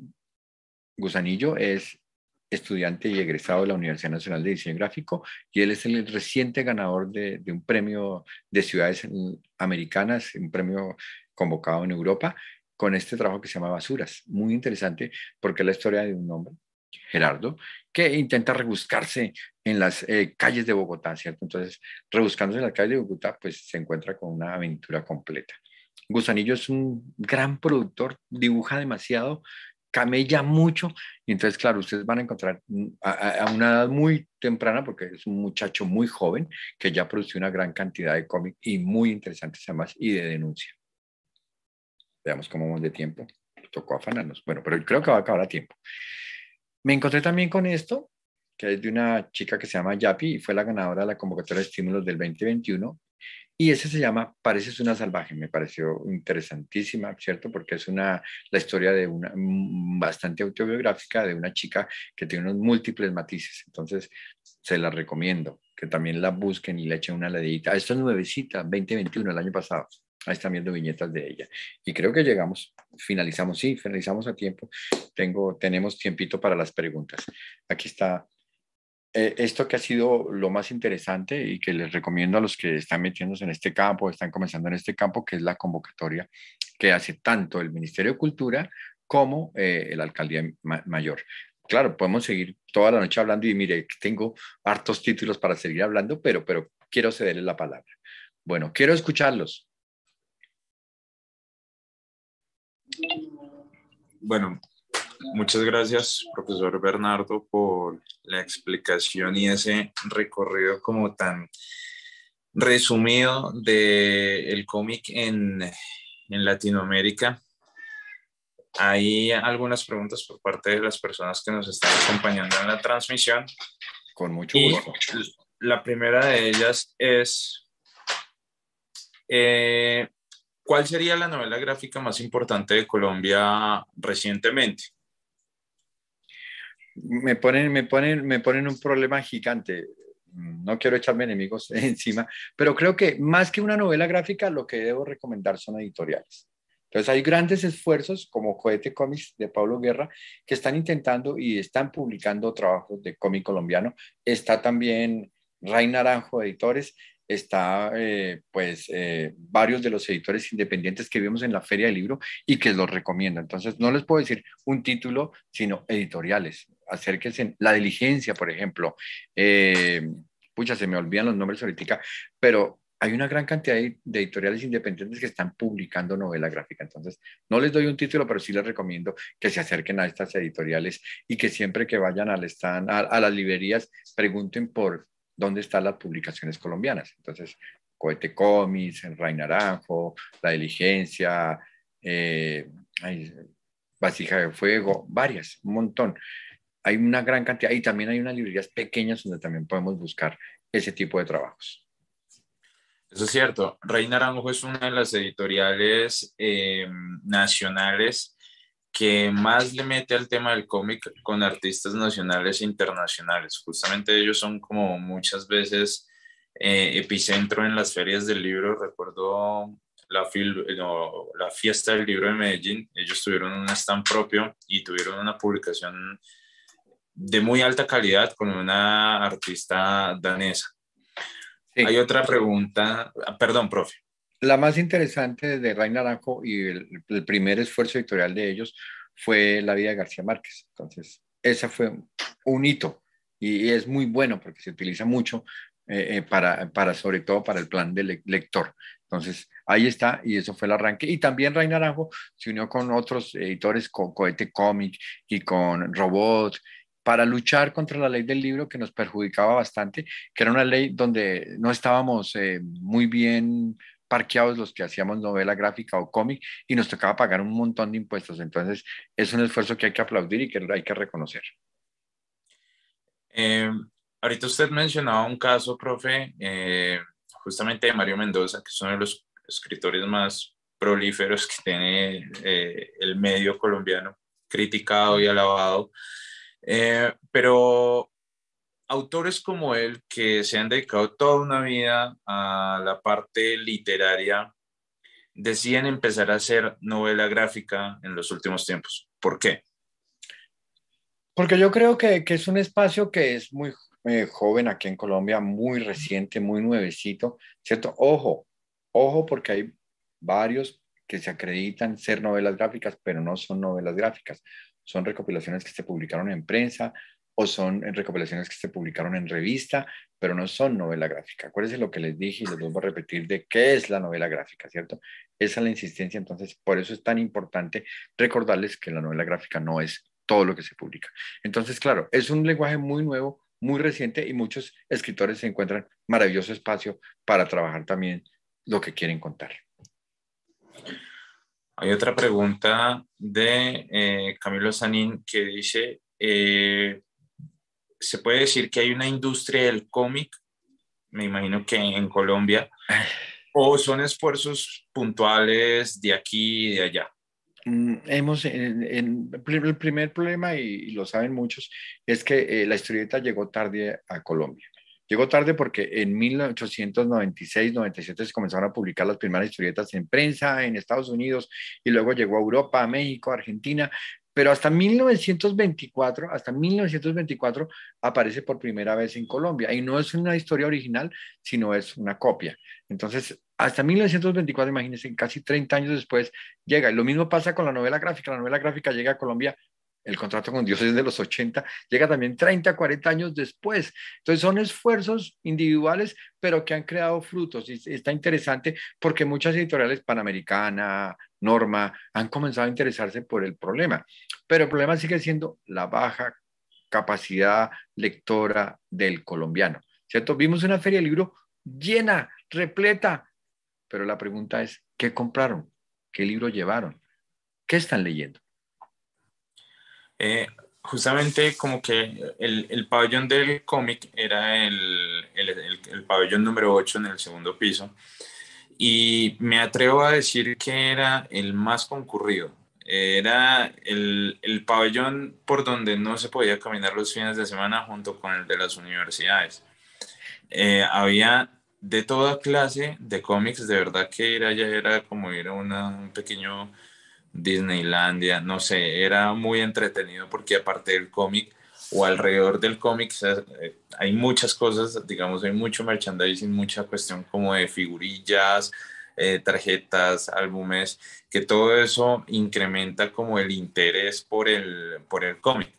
Gusanillo es estudiante y egresado de la Universidad Nacional de Diseño Gráfico y él es el reciente ganador de, de un premio de ciudades americanas, un premio convocado en Europa con este trabajo que se llama Basuras. Muy interesante porque es la historia de un hombre, Gerardo, que intenta rebuscarse en las eh, calles de Bogotá, ¿cierto? Entonces, rebuscándose en las calles de Bogotá, pues se encuentra con una aventura completa. Gusanillo es un gran productor, dibuja demasiado, camella mucho, y entonces, claro, ustedes van a encontrar a, una edad muy temprana, porque es un muchacho muy joven, que ya produce una gran cantidad de cómics y muy interesantes además, y de denuncia. Veamos cómo vamos de tiempo. Tocó afanarnos. Bueno, pero creo que va a acabar a tiempo. Me encontré también con esto, que es de una chica que se llama Yapi y fue la ganadora de la convocatoria de estímulos del 2021. Y ese se llama Pareces una salvaje, me pareció interesantísima, ¿cierto? Porque es una, la historia de una, mm, bastante autobiográfica de una chica que tiene unos múltiples matices. Entonces, se la recomiendo, que también la busquen y le echen una ledita Esto es nuevecita, 2021, el año pasado. Ahí están viendo viñetas de ella. Y creo que llegamos, finalizamos, sí, finalizamos a tiempo. Tengo, tenemos tiempito para las preguntas. Aquí está eh, esto que ha sido lo más interesante y que les recomiendo a los que están metiéndose en este campo, están comenzando en este campo, que es la convocatoria que hace tanto el Ministerio de Cultura como eh, el Alcaldía Mayor claro, podemos seguir toda la noche hablando y mire, tengo hartos títulos para seguir hablando, pero, pero quiero cederle la palabra. Bueno, quiero escucharlos. Bueno, muchas gracias, profesor Bernardo, por la explicación y ese recorrido como tan resumido del el cómic en, Latinoamérica. Hay algunas preguntas por parte de las personas que nos están acompañando en la transmisión. Con mucho gusto. la primera de ellas es, eh, ¿Cuál sería la novela gráfica más importante de Colombia recientemente? Me ponen, me ponen, me ponen un problema gigante. No quiero echarme enemigos encima, pero creo que más que una novela gráfica, lo que debo recomendar son editoriales. Entonces hay grandes esfuerzos como Cohete Comics de Pablo Guerra que están intentando y están publicando trabajos de cómic colombiano. Está también Ray Naranjo Editores está eh, pues eh, varios de los editores independientes que vimos en la feria del libro y que los recomiendo. Entonces no les puedo decir un título, sino editoriales. Acérquense, La Diligencia, por ejemplo. Eh, pucha, se me olvidan los nombres ahorita, pero hay una gran cantidad de, editoriales independientes que están publicando novela gráfica. Entonces, no les doy un título, pero sí les recomiendo que se acerquen a estas editoriales y que siempre que vayan al stand, a las librerías, pregunten por dónde están las publicaciones colombianas. Entonces, Cohete Comics, Rey Naranjo, La Diligencia, eh, Vasija de Fuego, varias, un montón. Hay una gran cantidad y también hay unas librerías pequeñas donde también podemos buscar ese tipo de trabajos. Eso es cierto. Rey Naranjo es una de las editoriales eh, nacionales que más le mete al tema del cómic con artistas nacionales e internacionales. Justamente ellos son como muchas veces eh, epicentro en las ferias del libro. Recuerdo la, la fiesta del libro de Medellín, ellos tuvieron un stand propio y tuvieron una publicación de muy alta calidad con una artista danesa. Hay otra pregunta, perdón, profe. La más interesante de Ray Naranjo y el, primer esfuerzo editorial de ellos fue La vida de García Márquez. Entonces, esa fue un hito y, es muy bueno porque se utiliza mucho eh, eh, para, para, sobre todo para el plan del lector. Entonces, ahí está, y eso fue el arranque. Y también Ray Naranjo se unió con otros editores, con Cohete Comic y con Robot, para luchar contra la ley del libro que nos perjudicaba bastante, que era una ley donde no estábamos eh, muy bien parqueados los que hacíamos novela gráfica o cómic y nos tocaba pagar un montón de impuestos. Entonces, es un esfuerzo que hay que aplaudir y que hay que reconocer. Eh, ahorita usted mencionaba un caso, profe, eh, justamente de Mario Mendoza, que es uno de los escritores más prolíferos que tiene eh, el medio colombiano, criticado y alabado. pero autores como él que se han dedicado toda una vida a la parte literaria deciden empezar a hacer novela gráfica en los últimos tiempos. ¿Por qué? Porque yo creo que, es un espacio que es muy eh, joven aquí en Colombia, muy reciente, muy nuevecito, ¿cierto? Ojo, ojo porque hay varios que se acreditan ser novelas gráficas, pero no son novelas gráficas. Son recopilaciones que se publicaron en prensa, o son recopilaciones que se publicaron en revista, pero no son novela gráfica. Acuérdense lo que les dije y les vuelvo a repetir de qué es la novela gráfica, ¿cierto? Esa es la insistencia, entonces por eso es tan importante recordarles que la novela gráfica no es todo lo que se publica. Entonces, claro, es un lenguaje muy nuevo, muy reciente y muchos escritores se encuentran maravilloso espacio para trabajar también lo que quieren contar. Hay otra pregunta de eh, Camilo Sanín que dice, eh, se puede decir que hay una industria del cómic, me imagino que en Colombia, o son esfuerzos puntuales de aquí y de allá. Mm, hemos, el primer problema, y, lo saben muchos, es que eh, la historieta llegó tarde a Colombia. Llegó tarde porque en 1896-97 se comenzaron a publicar las primeras historietas en prensa en Estados Unidos y luego llegó a Europa, a México, a Argentina, pero hasta 1924, hasta 1924 aparece por primera vez en Colombia y no es una historia original, sino es una copia. Entonces, hasta 1924, imagínense, casi 30 años después llega. Y lo mismo pasa con la novela gráfica. La novela gráfica llega a Colombia el contrato con Dios es de los 80, llega también 30, 40 años después. Entonces son esfuerzos individuales, pero que han creado frutos. Y está interesante porque muchas editoriales panamericana, norma, han comenzado a interesarse por el problema. Pero el problema sigue siendo la baja capacidad lectora del colombiano. ¿Cierto? Vimos una feria de libros llena, repleta, pero la pregunta es, ¿qué compraron? ¿Qué libro llevaron? ¿Qué están leyendo? Eh, justamente como que el, pabellón del cómic era el, pabellón número 8 en el segundo piso y me atrevo a decir que era el más concurrido. Era el, pabellón por donde no se podía caminar los fines de semana junto con el de las universidades. Eh, había de toda clase de cómics, de verdad que era ya era como ir un pequeño Disneylandia, no sé, era muy entretenido porque aparte del cómic o alrededor del cómic eh, hay muchas cosas, digamos, hay mucho merchandising, mucha cuestión como de figurillas, eh, tarjetas, álbumes, que todo eso incrementa como el interés por el, por el cómic.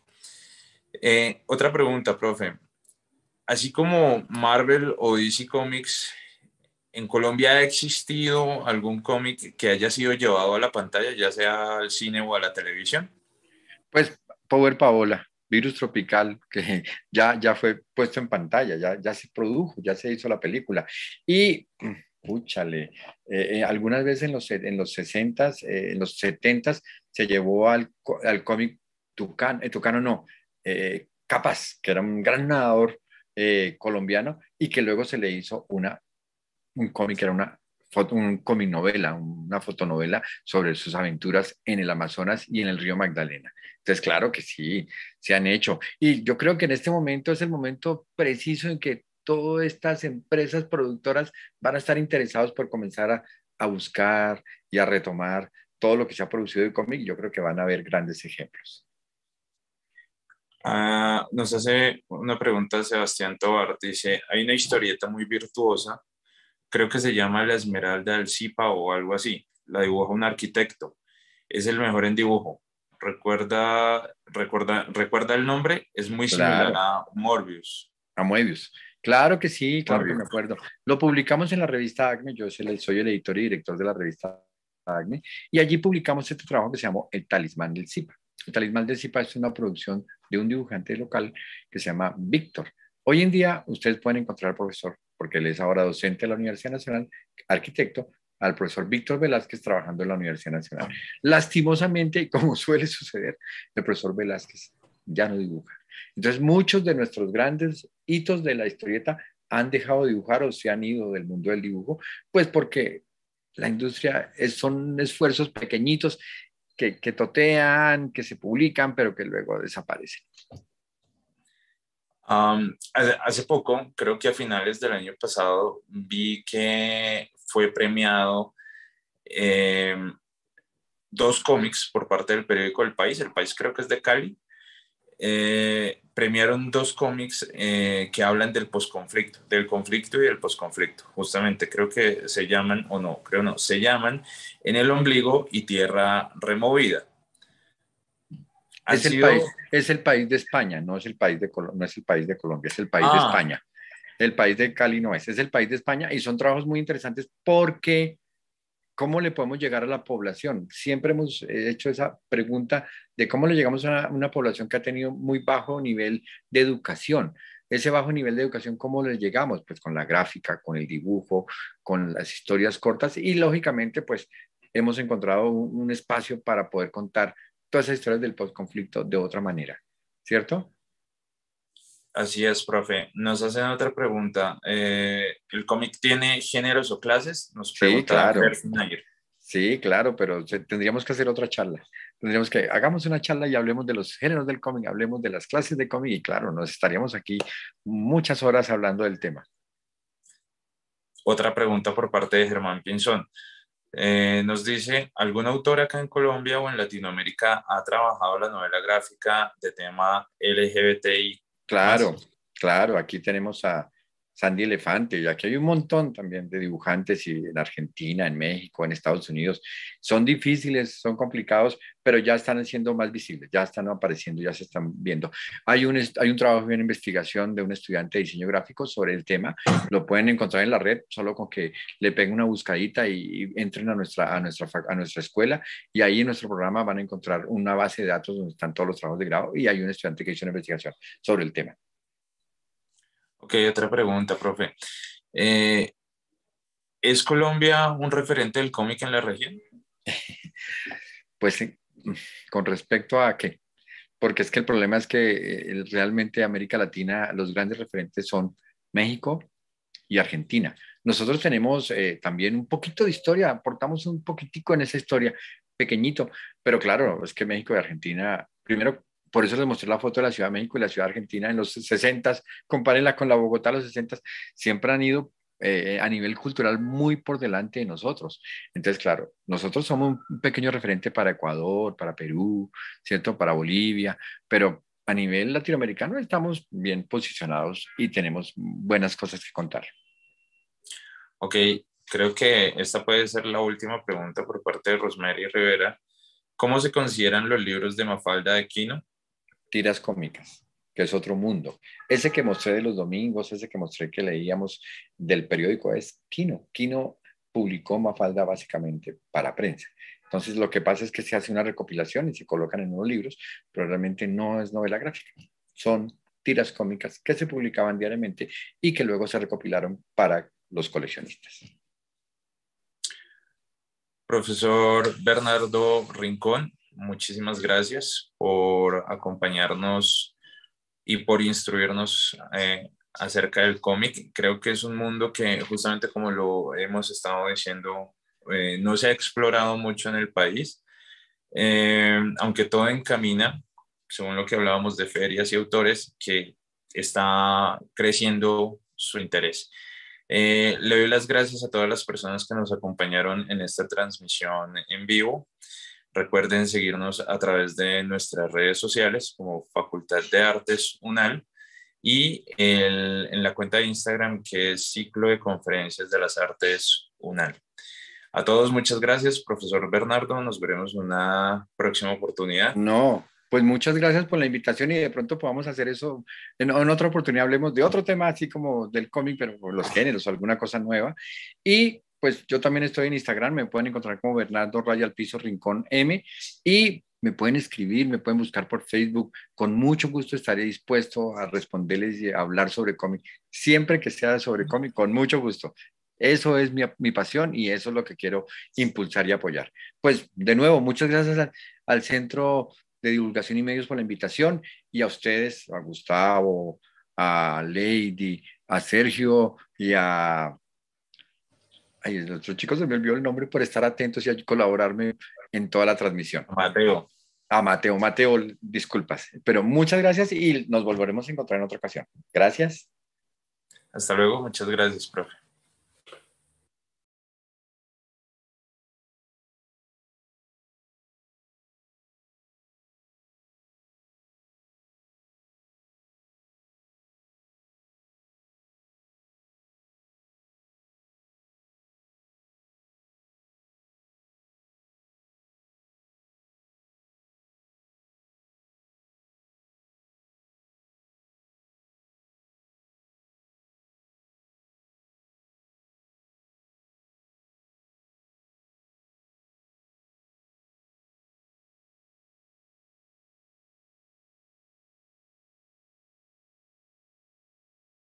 Eh, otra pregunta, profe. Así como Marvel o DC Comics ¿En Colombia ha existido algún cómic que haya sido llevado a la pantalla, ya sea al cine o a la televisión? Pues Power Paola, Virus Tropical, que ya, ya fue puesto en pantalla, ya, ya se produjo, ya se hizo la película. Y, púchale, mm, eh, eh, algunas veces en los, en los 60s, eh, en los 70s, se llevó al, al cómic Tucano, Tucano no, Capas, que era un gran nadador colombiano, y que luego se le hizo una un cómic, era una foto, un cómic novela, una fotonovela sobre sus aventuras en el Amazonas y en el río Magdalena. Entonces, claro que sí, se han hecho. Y yo creo que en este momento es el momento preciso en que todas estas empresas productoras van a estar interesados por comenzar a, a buscar y a retomar todo lo que se ha producido de cómic. Yo creo que van a haber grandes ejemplos. Ah, nos hace una pregunta Sebastián Tobar. Dice, hay una historieta muy virtuosa creo que se llama La Esmeralda del Zipa o algo así. La dibuja un arquitecto. Es el mejor en dibujo. Recuerda, recuerda, recuerda el nombre, es muy similar a Morbius. A Morbius. Claro que sí, claro que me acuerdo. Lo publicamos en la revista Acme, yo soy el, editor y director de la revista Acme, y allí publicamos este trabajo que se llama El Talismán del Zipa. El Talismán del Zipa es una producción de un dibujante local que se llama Víctor. Hoy en día ustedes pueden encontrar al profesor porque él es ahora docente de la Universidad Nacional, arquitecto, al profesor Víctor Velázquez trabajando en la Universidad Nacional. Lastimosamente, como suele suceder, el profesor Velázquez ya no dibuja. Entonces, muchos de nuestros grandes hitos de la historieta han dejado de dibujar o se han ido del mundo del dibujo, pues porque la industria es, son esfuerzos pequeñitos que, que totean, que se publican, pero que luego desaparecen hace, poco, creo que a finales del año pasado, vi que fue premiado em, dos cómics por parte del periódico El País. El País creo que es de Cali. Eh, premiaron dos cómics eh, que hablan del posconflicto, del conflicto y del posconflicto. Justamente creo que se llaman, o no, creo no, se llaman En el ombligo y Tierra Removida es, el país, de España, no es el país de, no es el país de Colombia, es el país de ah. España. El país de Cali no es, es el país de España y son trabajos muy interesantes porque ¿cómo le podemos llegar a la población? Siempre hemos eh, hecho esa pregunta de cómo le llegamos a una, población que ha tenido muy bajo nivel de educación. Ese bajo nivel de educación, ¿cómo le llegamos? Pues con la gráfica, con el dibujo, con las historias cortas y lógicamente pues hemos encontrado un espacio para poder contar esas historias del postconflicto de otra manera, ¿cierto? Así es, profe. Nos hacen otra pregunta. Eh, ¿El cómic tiene géneros o clases? Nos pregunta sí, claro. Sí, claro, pero tendríamos que hacer otra charla. Tendríamos que, hagamos una charla y hablemos de los géneros del cómic, hablemos de las clases de cómic y claro, nos estaríamos aquí muchas horas hablando del tema. Otra pregunta por parte de Germán Pinzón. Eh, nos dice, ¿algún autor acá en Colombia o en Latinoamérica ha trabajado la novela gráfica de tema LGBTI? Claro, claro, aquí tenemos a Sandy Elefante, y aquí hay un montón también de dibujantes y en Argentina, en México, en Estados Unidos. Son difíciles, son complicados, pero ya están siendo más visibles, ya están apareciendo, ya se están viendo. Hay un, hay un trabajo de investigación de un estudiante de diseño gráfico sobre el tema, lo pueden encontrar en la red, solo con que le peguen una buscadita y, entren a nuestra, a, nuestra, a nuestra escuela y ahí en nuestro programa van a encontrar una base de datos donde están todos los trabajos de grado y hay un estudiante que hizo una investigación sobre el tema. Ok, otra pregunta, profe. Eh, ¿Es Colombia un referente del cómic en la región? Pues con respecto a qué, porque es que el problema es que eh, realmente América Latina, los grandes referentes son México y Argentina. Nosotros tenemos eh, también un poquito de historia, aportamos un poquitico en esa historia, pequeñito, pero claro, es que México y Argentina, primero por eso les mostré la foto de la Ciudad de México y la Ciudad Argentina en los 60, compárenla con la Bogotá en los 60, siempre han ido eh, a nivel cultural muy por delante de nosotros. Entonces, claro, nosotros somos un pequeño referente para Ecuador, para Perú, ¿cierto? Para Bolivia, pero a nivel latinoamericano estamos bien posicionados y tenemos buenas cosas que contar. Ok, creo que esta puede ser la última pregunta por parte de Rosemary Rivera. ¿Cómo se consideran los libros de Mafalda de Aquino tiras cómicas, que es otro mundo. Ese que mostré de los domingos, ese que mostré que leíamos del periódico es Kino. Kino publicó Mafalda básicamente para prensa. Entonces lo que pasa es que se hace una recopilación y se colocan en unos libros, pero realmente no es novela gráfica. Son tiras cómicas que se publicaban diariamente y que luego se recopilaron para los coleccionistas. Profesor Bernardo Rincón, muchísimas gracias por acompañarnos y por instruirnos eh, acerca del cómic. Creo que es un mundo que justamente como lo hemos estado diciendo, eh, no se ha explorado mucho en el país, eh, aunque todo encamina, según lo que hablábamos de ferias y autores, que está creciendo su interés. le doy las gracias a todas las personas que nos acompañaron en esta transmisión en vivo. Recuerden seguirnos a través de nuestras redes sociales como Facultad de Artes UNAL y en la cuenta de Instagram que es Ciclo de Conferencias de las Artes UNAL. A todos muchas gracias, profesor Bernardo. Nos veremos en una próxima oportunidad. No, pues muchas gracias por la invitación y de pronto podamos hacer eso en, otra oportunidad. Hablemos de otro tema, así como del cómic, pero por los géneros alguna cosa nueva. Y pues yo también estoy en Instagram, me pueden encontrar como Bernardo Raya al Piso Rincón M y me pueden escribir, me pueden buscar por Facebook. Con mucho gusto estaré dispuesto a responderles y hablar sobre cómic. Siempre que sea sobre cómic, con mucho gusto. Eso es mi, pasión y eso es lo que quiero impulsar y apoyar. Pues de nuevo, muchas gracias al Centro de Divulgación y Medios por la invitación y a ustedes, a Gustavo, a Lady, a Sergio y a ay, el otro se me olvidó el nombre por estar atentos y colaborarme en toda la transmisión. Mateo. A ah, Mateo, Mateo, disculpas. Pero muchas gracias y nos volveremos a encontrar en otra ocasión. Gracias. Hasta luego, muchas gracias, profe.